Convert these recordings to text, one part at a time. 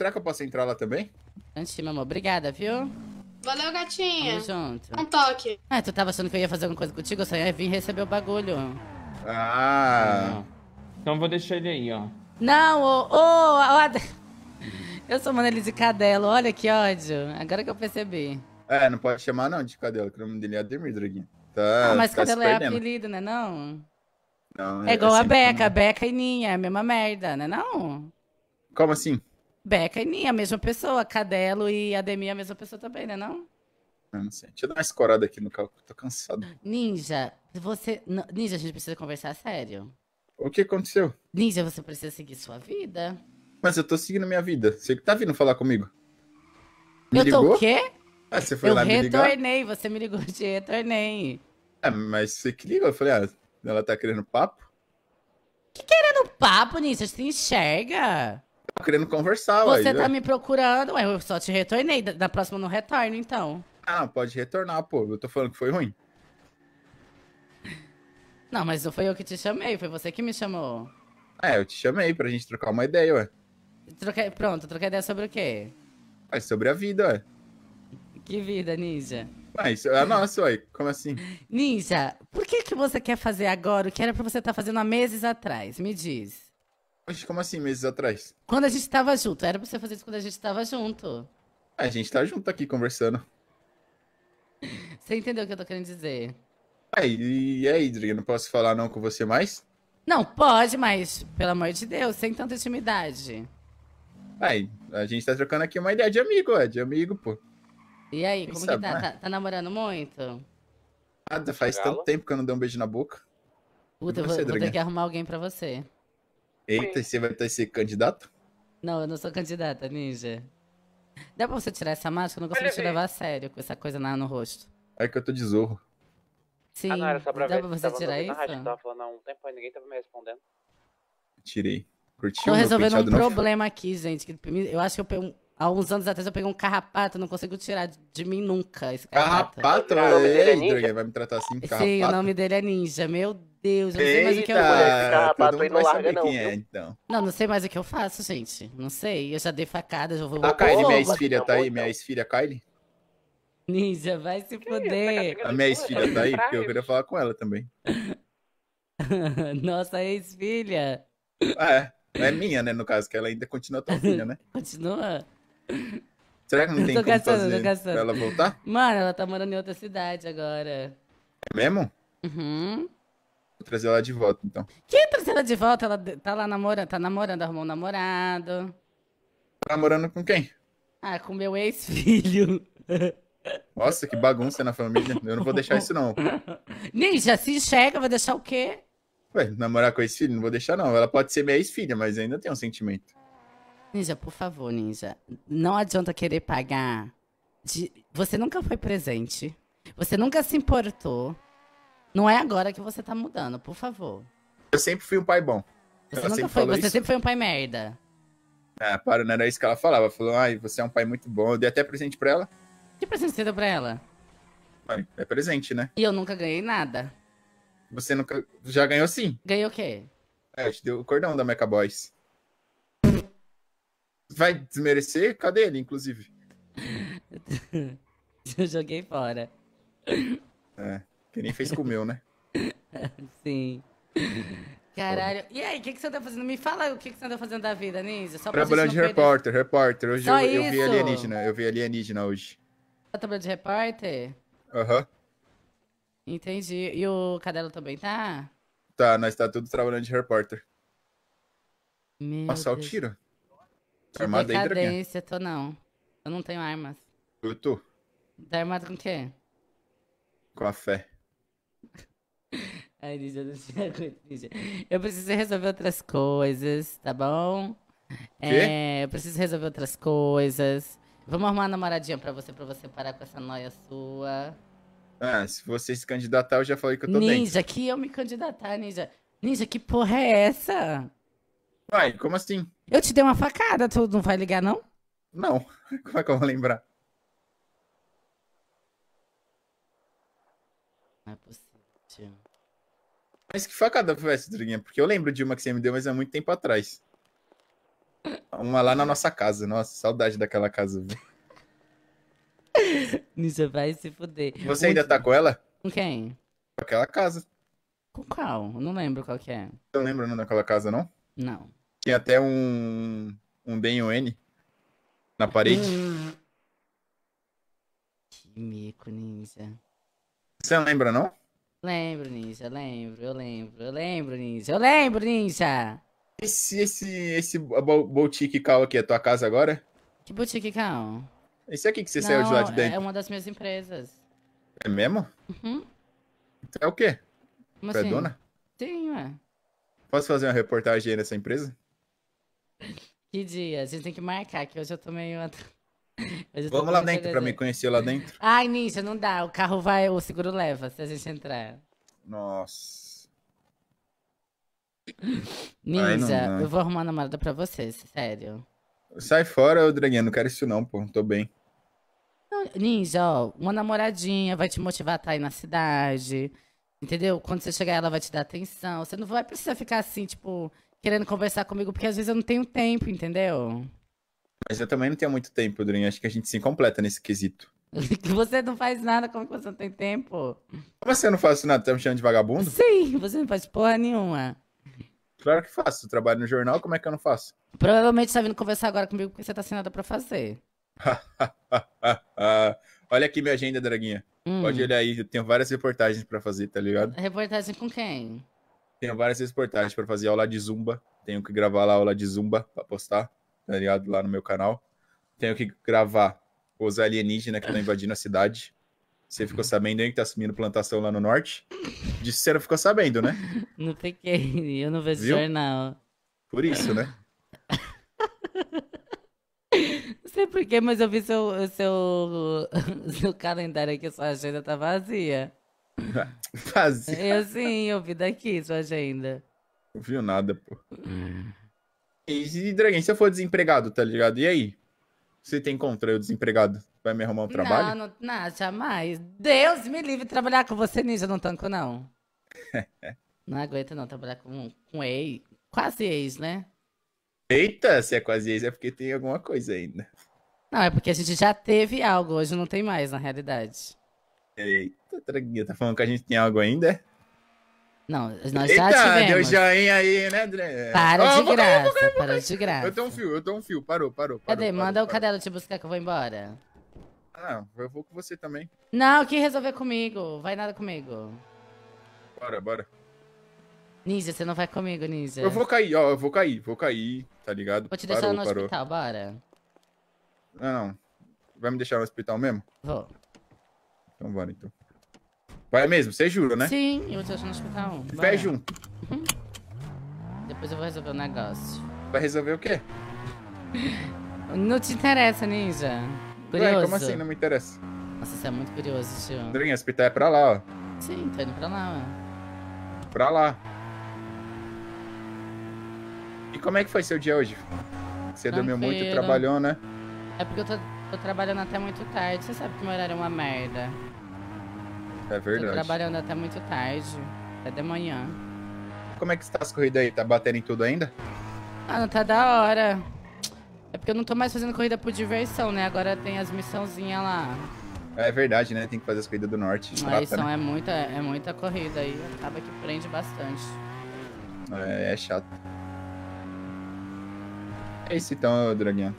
Será que eu posso entrar lá também? Antes, meu amor. Obrigada, viu? Valeu, gatinha. Tamo junto. Um toque. Ah, tu tava achando que eu ia fazer alguma coisa contigo? Eu só ia vir receber o bagulho. Ah. Então vou deixar ele aí, ó. Não, ô, oh, ô, Eu sou Manelli de Cadelo, olha que ódio. Agora que eu percebi. É, não pode chamar não de Cadelo, que o nome dele é Ademir, Droguinha. Tá, ah, mas tá Cadelo é apelido, né não? Não, é igual é a Beca, Beca e Ninha, é a mesma merda, né não? Como assim? Beca e Ninha, a mesma pessoa. Cadelo e Ademir, a mesma pessoa também, né? Não? Eu ah, não sei. Deixa eu dar uma escorada aqui no cálculo, tô cansado. Ninja, você. Ninja, a gente precisa conversar sério. O que aconteceu? Ninja, você precisa seguir sua vida. Mas eu tô seguindo minha vida. Você que tá vindo falar comigo. Me eu ligou? tô o quê? Ah, você foi eu lá me ligar? Eu retornei, você me ligou, eu retornei. É, mas você que ligou? Eu falei, ah, ela tá querendo papo? Que querendo papo, Ninja? Você enxerga? Tô querendo conversar, Você uai, tá me procurando, ué, eu só te retornei. Da, da próxima não retorno, então. Ah, pode retornar, pô. Eu tô falando que foi ruim. Não, mas não foi eu que te chamei, foi você que me chamou. É, eu te chamei pra gente trocar uma ideia, ué. Troquei, pronto, troquei ideia sobre o quê? É sobre a vida, ué. Que vida, Ninja? Mas é a nossa, ué. Como assim? Ninja, por que que você quer fazer agora o que era pra você estar tá fazendo há meses atrás? Me diz. Oxe, como assim, meses atrás? Quando a gente tava junto. Era pra você fazer isso quando a gente tava junto. A gente tá junto aqui conversando. Você entendeu o que eu tô querendo dizer? Aí, é, e aí, Driga, não posso falar não com você mais? Não, pode, mas, pelo amor de Deus, sem tanta intimidade. Aí, a gente tá trocando aqui uma ideia de amigo, é, de amigo, pô. E aí, Quem como sabe, que tá? Né? tá? tá? namorando muito? Nada, faz tanto tempo que eu não dei um beijo na boca. Puta, eu vou, vou ter que arrumar alguém pra você. Eita, você vai ter ser candidato? Não, eu não sou candidata, ninja. Dá pra você tirar essa máscara? Eu não consigo te levar a sério com essa coisa na, no rosto. É que eu tô de zorro. Sim, ah, não, era só pra dá ver, pra você tirar isso? Rádio, tava falando há um tempo e ninguém tava me respondendo. Tirei. Curtiu Tô resolvendo um problema aqui, gente. Que eu acho que eu peguei, há uns anos atrás eu peguei um carrapato, não consigo tirar de, mim nunca esse carrapato. Carrapato? É, é, vai me tratar assim, carrapato. Sim, o nome dele é Ninja. Meu Deus, eu não sei mais o que eu faço. Carrapato aí não larga, não. É, então. Não, não sei mais o que eu faço, gente. Não sei. Eu já dei facada, já vou. A Kylie, minha ex-filha, tá aí? Minha então. ex-filha, Kylie? Ninja, vai se tá foder. A minha ex-filha tá aí, porque eu queria falar com ela também. Nossa ex-filha. Ah, é. Não é minha, né? No caso, que ela ainda continua tua filha, né? Continua. Será que não tem tô como caçando, fazer tô gastando. pra ela voltar? Mano, ela tá morando em outra cidade agora. É mesmo? Uhum. Vou trazer ela de volta, então. Quem trazer ela de volta? Ela tá lá namorando, tá namorando, arrumou um namorado. Tá namorando com quem? Ah, com meu ex-filho. Nossa, que bagunça na família. Eu não vou deixar isso, não. Ninja, se enxerga, vai deixar o quê? Ué, namorar com ex-filho? Não vou deixar, não. Ela pode ser minha ex-filha, mas ainda tem um sentimento. Ninja, por favor, Ninja. Não adianta querer pagar. De... Você nunca foi presente. Você nunca se importou. Não é agora que você tá mudando, por favor. Eu sempre fui um pai bom. Você, nunca sempre foi, você sempre foi um pai merda. Ah, para, não era isso que ela falava. Falou, ai, você é um pai muito bom. Eu dei até presente pra ela. Que presente você deu pra ela? Ai, é presente, né? E eu nunca ganhei nada. Você nunca. Já ganhou sim. Ganhei o quê? É, eu te deu o cordão da Mecha Boys. Vai desmerecer? Cadê ele, inclusive? eu joguei fora. É. Que nem fez com o meu, né? Sim. Caralho. E aí, o que, que você tá fazendo? Me fala o que, que você anda tá fazendo da vida, Ninja. Só pra Trabalhando de perder. repórter, repórter. Hoje eu, Só eu vi alienígena. Eu vi alienígena hoje. Tá trabalhando de repórter? Aham. Entendi. E o Cadelo também tá? Tá, nós tá tudo trabalhando de repórter. Meu o tiro. Que Armado aí, tô não. Eu não tenho armas. Eu tô Tá armado com o quê? com a fé. Aí diz, eu não tinha notícia. Eu preciso resolver outras coisas, tá bom? É, eu preciso resolver outras coisas. Vamos arrumar uma namoradinha pra você, pra você parar com essa noia sua. Ah, se você se candidatar, eu já falei que eu tô ninja, dentro. Ninja, que eu me candidatar, Ninja. Ninja, que porra é essa? Vai, como assim? Eu te dei uma facada, tu não vai ligar, não? Não, como é que eu vou lembrar? Não é possível, tio. Mas que facada foi essa, Droguinha? Porque eu lembro de uma que você me deu, mas há é muito tempo atrás. Uma lá na nossa casa. Nossa, saudade daquela casa. Ninja vai se fuder. Você ainda tá com ela? Com quem? Com aquela casa. Com qual? não lembro qual que é. Não lembro não daquela casa, não? Não. Tem até um. um n na parede. que mico, ninja. Você não lembra, não? Lembro, Ninja, lembro, eu lembro, eu lembro, Ninja, eu lembro, Ninja! Esse, esse, esse boutique cal aqui é tua casa agora? Que boutique cal? Esse aqui que você Não, saiu de lá de dentro? é uma das minhas empresas. É mesmo? Uhum. Então é o quê? Como é assim? é dona? Sim, ué. Posso fazer uma reportagem aí nessa empresa? Que dia? A gente tem que marcar, que hoje eu tô meio... Vamos lá dentro para me conhecer lá dentro. Ai, Ninja, não dá. O carro vai, o seguro leva se a gente entrar. Nossa. Ninja, Ai, não, não. eu vou arrumar namorada pra vocês, sério. Sai fora, Draguinha, não quero isso não, pô. Tô bem. Ninja, ó, uma namoradinha vai te motivar a estar tá aí na cidade. Entendeu? Quando você chegar, ela vai te dar atenção. Você não vai precisar ficar assim, tipo, querendo conversar comigo, porque às vezes eu não tenho tempo, entendeu? Mas eu também não tenho muito tempo, Durinho. Acho que a gente se completa nesse quesito. Você não faz nada, como que você não tem tempo? Como assim eu não faço nada? Tá me chamando de vagabundo? Sim, você não faz porra nenhuma. Claro que faço. Eu trabalho no jornal, como é que eu não faço? Provavelmente você tá vindo conversar agora comigo porque você tá sem nada pra fazer. Olha aqui minha agenda, Draguinha. Hum. Pode olhar aí, eu tenho várias reportagens pra fazer, tá ligado? Reportagem com quem? Tenho várias reportagens pra fazer aula de zumba. Tenho que gravar lá aula de zumba pra postar tá ligado? Lá no meu canal. Tenho que gravar os alienígenas que estão invadindo a cidade. Você ficou sabendo aí que tá assumindo plantação lá no norte? Disse que você não ficou sabendo, né? Não fiquei, eu não vejo jornal. Por isso, né? Não sei porquê, mas eu vi seu, seu, seu calendário aqui, sua agenda tá vazia. vazia? Eu sim, eu vi daqui sua agenda. Não viu nada, pô. É. E se Dragon, se eu for desempregado, tá ligado? E aí? Você tem contra eu desempregado? Vai me arrumar um trabalho? Não, não, não jamais. Deus me livre de trabalhar com você, ninja, não tanco, não. não aguento, não, trabalhar com, com ex. Quase ex, né? Eita, se é quase ex é porque tem alguma coisa ainda. Não, é porque a gente já teve algo, hoje não tem mais, na realidade. Eita, tá falando que a gente tem algo ainda? É? Não, nós Eita, já tivemos. deu joinha aí, né, André? É. Para oh, de graça, para de graça. Eu tenho um fio, eu tenho um fio, parou, parou. parou Cadê? Parou, Manda parou, o cadelo te buscar que eu vou embora. Ah, eu vou com você também. Não, quem resolver comigo, vai nada comigo. Bora, bora. Ninja, você não vai comigo, Ninja. Eu vou cair, ó, eu vou cair, vou cair, tá ligado? Vou te deixar parou, no parou. hospital, bora. Não, não. Vai me deixar no hospital mesmo? Vou. Então bora, então. Vai mesmo, você jura, né? Sim, eu tô te achar no hospital. Vai. Pé junto. Depois eu vou resolver o um negócio. Vai resolver o quê? Não te interessa, ninja. Curioso. Ué, como assim? Não me interessa. Nossa, você é muito curioso, tio. Andrinha, o hospital é pra lá, ó. Sim, tô indo pra lá, ó. Pra lá. E como é que foi seu dia hoje? Você Tranquilo. dormiu muito, trabalhou, né? É porque eu tô, tô trabalhando até muito tarde. Você sabe que meu horário é uma merda. É verdade. Tô trabalhando até muito tarde, até de manhã. Como é que está as corridas aí? Tá batendo em tudo ainda? Ah, não tá da hora. É porque eu não tô mais fazendo corrida por diversão, né? Agora tem as missãozinhas lá. É verdade, né? Tem que fazer as corridas do norte. A missão né? é, muita, é muita corrida aí. Acaba que prende bastante. É, é chato. É isso então, Draguinha.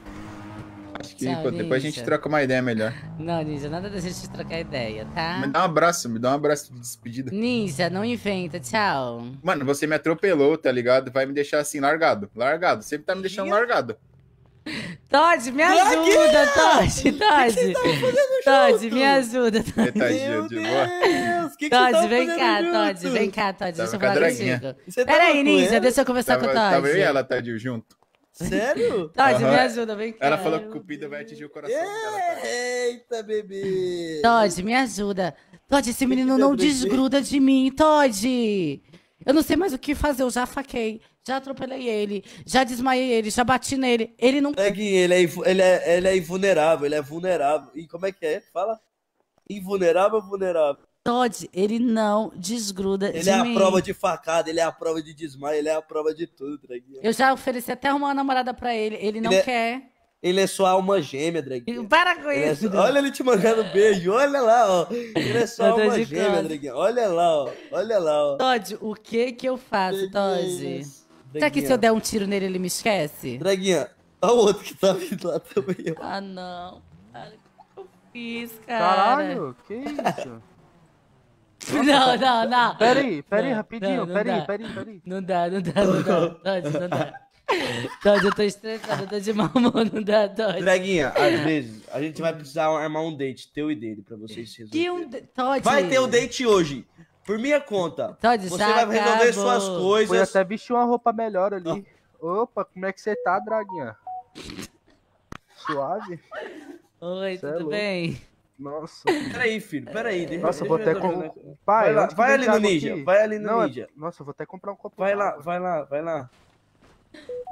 Acho que Tchau, depois a gente troca uma ideia melhor. Não, Ninja, nada da gente trocar ideia, tá? Me dá um abraço, me dá um abraço de despedida. Ninja, não inventa, tchau. Mano, você me atropelou, tá ligado? Vai me deixar assim, largado. Largado. Sempre tá me deixando Ih. largado. Todd, me ajuda, Todd, Todd. Todd, me ajuda, Todd. Tá Meu Deus, que Todd, que vem, cá, Todd vem cá, Todd, vem cá, Todd, deixa eu falar contigo. Peraí, Ninja, deixa eu conversar com o Todd. Tava eu e ela, Todd, junto. Sério? Tá, uhum. me ajuda, vem cá. Ela falou que o Cupido vai atingir o coração Eita, é, Eita, bebê. Todd, me ajuda. Todd, esse menino Eita, não bebê. desgruda de mim, Todd. Eu não sei mais o que fazer, eu já faquei, já atropelei ele, já desmaiei ele, já bati nele. Ele não. É que ele é, ele é, ele é invulnerável, ele é vulnerável. E como é que é? Fala. Invulnerável ou vulnerável? Todd, ele não desgruda ele de é mim. a prova de facada, ele é a prova de desmaio, ele é a prova de tudo, Draguinha. Eu já ofereci até uma namorada para ele, ele não ele é quer. ele é sua alma gêmea, Draguinha. Para com ele é isso. É, olha ele te mandando beijo, olha lá, ó. Ele é sua alma gêmea, Draguinha. Olha lá, ó. Olha lá, ó. Todd, o que que eu faço, Todd? Será que se eu der um tiro nele, ele me esquece? Draguinha, olha o outro que tá vindo lá também. Ó. Ah, não. Cara, o que eu fiz, cara? Caralho, que isso? Não, não, não. Peraí, peraí, rapidinho. Peraí, peraí, peraí. Não dá, não dá, não dá. Todd, não dá. Todd, eu tô estressado, eu tô de mau não dá, Todd. Draguinha, às vezes a gente vai precisar armar um date, teu e dele, pra vocês se resolverem. Que um... Todd... Vai ter um date hoje. Por minha conta. Todd, você vai resolver suas coisas. Foi até vestir uma roupa melhor ali. Opa, como é que você tá, Draguinha? Suave? Oi, cê é tudo é bem? Nossa. Peraí, filho, peraí. Deixa, Nossa, deixa vou até com... Pai, vai, lá, vai ali no Ninja, aqui? vai ali no Não, é Ninja. É... Nossa, eu vou até comprar um copo. Vai lá, vai lá, vai lá.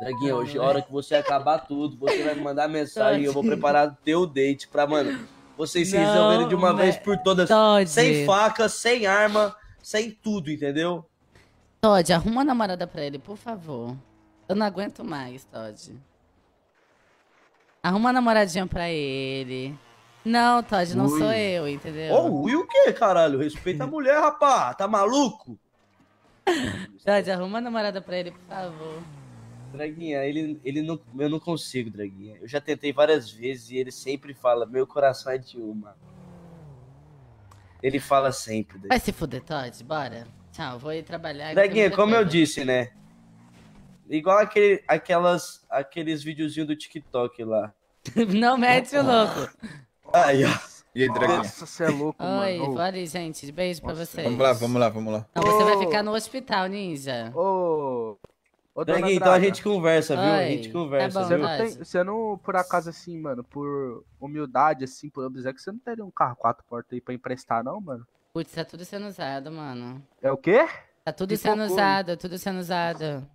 Draguinha, hoje é hora que você acabar tudo, você vai me mandar mensagem, e eu vou preparar o teu date pra, mano, vocês se resolverem de uma vez é. por todas. Todd. Sem faca, sem arma, sem tudo, entendeu? Todd, arruma a namorada pra ele, por favor. Eu não aguento mais, Todd. Arruma a namoradinha pra ele. Não, Todd, não Ui. sou eu, entendeu? Ô, oh, o que, caralho? Respeita a mulher, rapá. Tá maluco? Todd, arruma a namorada pra ele, por favor. Draguinha, ele, ele não, eu não consigo, Draguinha. Eu já tentei várias vezes e ele sempre fala: meu coração é de uma. Ele fala sempre. Vai se fuder, Todd, bora. Tchau, vou ir trabalhar. Draguinha, como eu disse, né? Igual aquele, aquelas, aqueles videozinhos do TikTok lá. não mete o louco. Aí, ó. E aí, Dragão? Nossa, você é louco, mano. Oi, olha, gente. Beijo Nossa. pra vocês. Vamos lá, vamos lá, vamos lá. Então você vai ficar no hospital, ninja. Ô. Ô, então a gente conversa, viu? Oi. A gente tá conversa, é bom, você, não tem, você não, por acaso, assim, mano, por humildade, assim, por que você não teria um carro quatro portas aí pra emprestar, não, mano? Putz, tá tudo sendo usado, mano. É o quê? Tá tudo que sendo usado, tudo sendo usado.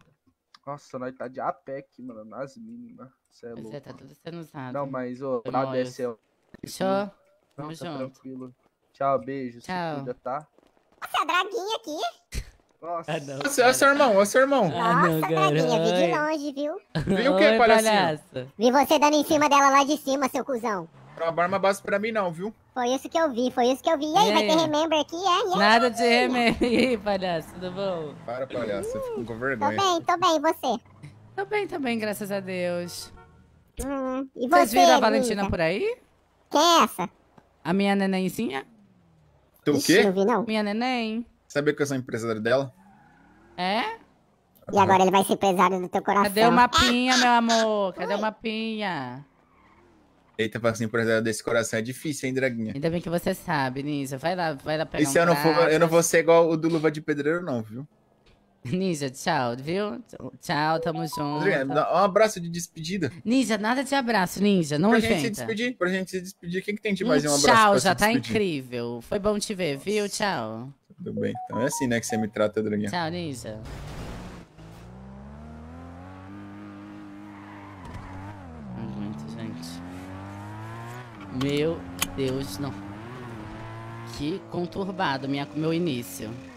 Nossa, nós tá de APEC, mano, nas mínimas. Você é louco. É, tá tudo sendo usado. Não, mas, ô, na DSL Fechou? Tamo tá junto. Tranquilo. Tchau, beijo. Tchau. Se cuida, tá? Nossa, draguinha aqui. Nossa. Ah, seu irmão, olha seu irmão. Ah, Nossa, draguinha, vi de longe, viu? Viu o que, palhaço? Vi você dando em cima dela lá de cima, seu cuzão. Não arma base pra mim não, viu? Foi isso que eu vi, foi isso que eu vi. E aí, vai ter remember aqui, é? é Nada de é, é. remember, palhaço, tudo bom? Para, palhaço, hum, fico com vergonha. Tô bem, tô bem, e você? Tô bem também, graças a Deus. Hum, e você, Vocês viram a Valentina amiga? por aí? quem é essa? A minha nenenzinha? Tu o quê? Ixi, não vi, não. Minha neném. Sabia que eu sou empresário dela? É? E agora ele vai ser empresário no teu coração. Cadê o mapinha, ah, meu ah. amor? Cadê o mapinha? Eita, pra ser empresário desse coração é difícil, hein, Draguinha? Ainda bem que você sabe, Nisa. Vai lá, vai lá pegar E se um eu não, for, eu não vou ser igual o do Luva de Pedreiro, não, viu? Nisa, tchau, viu? Tchau, tamo junto. Dá um abraço de despedida. Nisa, nada de abraço, Ninja. Não pra inventa. gente se despedir, pra gente se despedir. Quem que tem de hum, mais um, um abraço? Tchau, já tá incrível. Foi bom te ver, viu? Tchau. Tudo bem. Então é assim, né, que você me trata, Adriana. Tchau, Ninja. Muito, gente. Meu Deus, não. Que conturbado minha, meu início.